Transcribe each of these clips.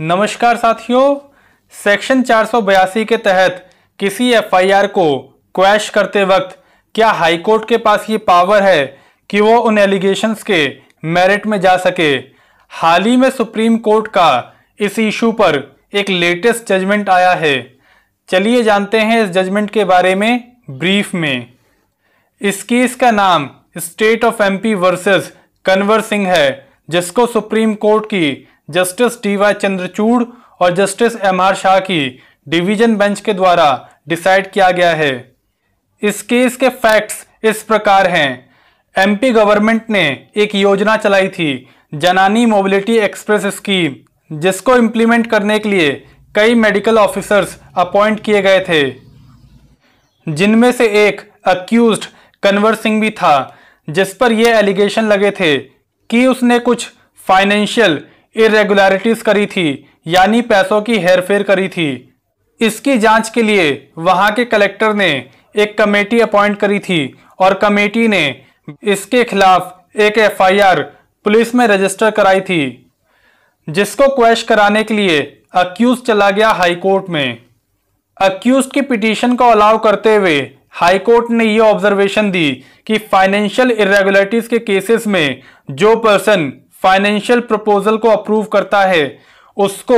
नमस्कार साथियों सेक्शन चार के तहत किसी एफआईआर को क्वैश करते वक्त क्या हाईकोर्ट के पास ये पावर है कि वो उन एलिगेशंस के मेरिट में जा सके हाल ही में सुप्रीम कोर्ट का इस इशू पर एक लेटेस्ट जजमेंट आया है चलिए जानते हैं इस जजमेंट के बारे में ब्रीफ में इस केस का नाम state of MP versus Kanwar Singh है जिसको सुप्रीम कोर्ट की जस्टिस टी वाई चंद्रचूड़ और जस्टिस एम आर शाह की डिवीजन बेंच के द्वारा डिसाइड किया गया है इस केस के फैक्ट्स इस प्रकार हैं एमपी गवर्नमेंट ने एक योजना चलाई थी जनानी मोबिलिटी एक्सप्रेस स्कीम जिसको इम्प्लीमेंट करने के लिए कई मेडिकल ऑफिसर्स अपॉइंट किए गए थे जिनमें से एक अक्यूज कन्वर सिंह भी था जिस पर यह एलिगेशन लगे थे कि उसने कुछ फाइनेंशियल इरेगुलरिटीज करी थी यानी पैसों की हेरफेर करी थी इसकी जांच के लिए वहां के कलेक्टर ने एक कमेटी अपॉइंट करी थी और कमेटी ने इसके खिलाफ एक एफआईआर पुलिस में रजिस्टर कराई थी जिसको क्वेश कराने के लिए अक्यूज चला गया हाईकोर्ट में अक्यूज की पिटीशन को अलाउ करते हुए हाईकोर्ट ने यह ऑब्जर्वेशन दी कि फाइनेंशियल इरेगुलरिटीज के केसेस में जो पर्सन फाइनेंशियल प्रपोजल को अप्रूव करता है उसको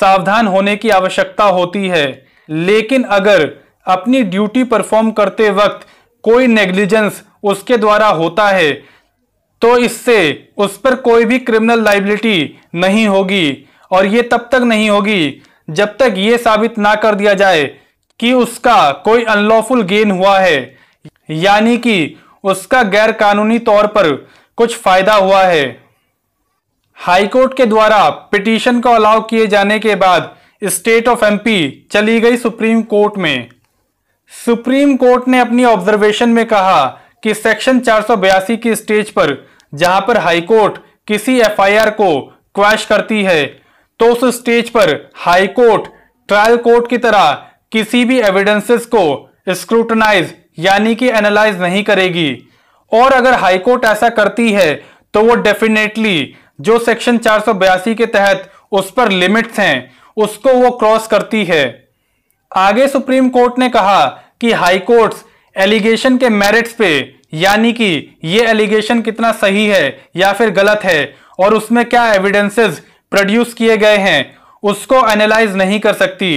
सावधान होने की आवश्यकता होती है लेकिन अगर अपनी ड्यूटी परफॉर्म करते वक्त कोई नेग्लिजेंस उसके द्वारा होता है तो इससे उस पर कोई भी क्रिमिनल लाइबिलिटी नहीं होगी और ये तब तक नहीं होगी जब तक ये साबित ना कर दिया जाए कि उसका कोई अनलॉफुल गेन हुआ है यानी कि उसका गैर कानूनी तौर पर कुछ फ़ायदा हुआ है हाईकोर्ट के द्वारा पिटीशन को अलाउ किए जाने के बाद स्टेट ऑफ एमपी चली गई सुप्रीम कोर्ट में सुप्रीम कोर्ट ने अपनी ऑब्जर्वेशन में कहा कि सेक्शन चार की स्टेज पर जहां पर हाईकोर्ट किसी एफआईआर को क्वैश करती है तो उस स्टेज पर हाईकोर्ट ट्रायल कोर्ट की तरह किसी भी एविडेंसेस को स्क्रूटनाइज यानी कि एनालाइज नहीं करेगी और अगर हाईकोर्ट ऐसा करती है तो वो डेफिनेटली जो सेक्शन चार के तहत उस पर लिमिट्स हैं उसको वो क्रॉस करती है आगे सुप्रीम कोर्ट ने कहा कि हाई कोर्ट्स एलिगेशन के मेरिट्स पे यानी कि ये एलिगेशन कितना सही है या फिर गलत है और उसमें क्या एविडेंसेस प्रोड्यूस किए गए हैं उसको एनालाइज नहीं कर सकती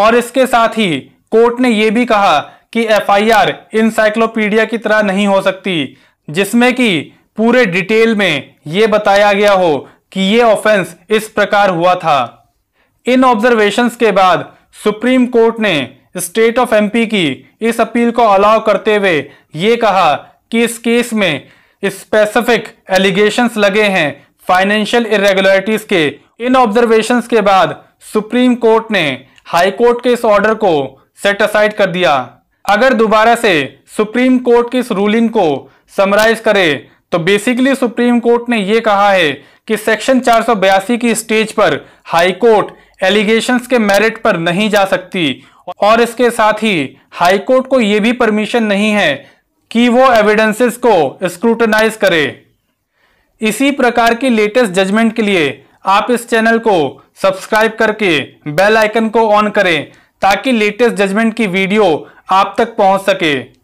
और इसके साथ ही कोर्ट ने यह भी कहा कि एफआईआर इंसाइक्लोपीडिया की तरह नहीं हो सकती जिसमें कि पूरे डिटेल में यह बताया गया हो कि यह ऑफेंस इस प्रकार हुआ था इन ऑब्जर्वेशंस के बाद सुप्रीम कोर्ट ने स्टेट ऑफ एमपी की इस अपील को अलाउ करते हुए ये कहा कि इस केस में स्पेसिफिक एलिगेशंस लगे हैं फाइनेंशियल इरेगुलरिटीज के इन ऑब्जर्वेशंस के बाद सुप्रीम कोर्ट ने हाई कोर्ट के इस ऑर्डर को सेट असाइड कर दिया अगर दोबारा से सुप्रीम कोर्ट की इस रूलिंग को समराइज करें तो बेसिकली सुप्रीम कोर्ट ने यह कहा है कि सेक्शन चार की स्टेज पर हाई कोर्ट एलिगेशंस के मेरिट पर नहीं जा सकती और इसके साथ ही हाई कोर्ट को यह भी परमिशन नहीं है कि वो एविडेंसेस को स्क्रूटनाइज करे इसी प्रकार की लेटेस्ट जजमेंट के लिए आप इस चैनल को सब्सक्राइब करके बेल आइकन को ऑन करें ताकि लेटेस्ट जजमेंट की वीडियो आप तक पहुंच सके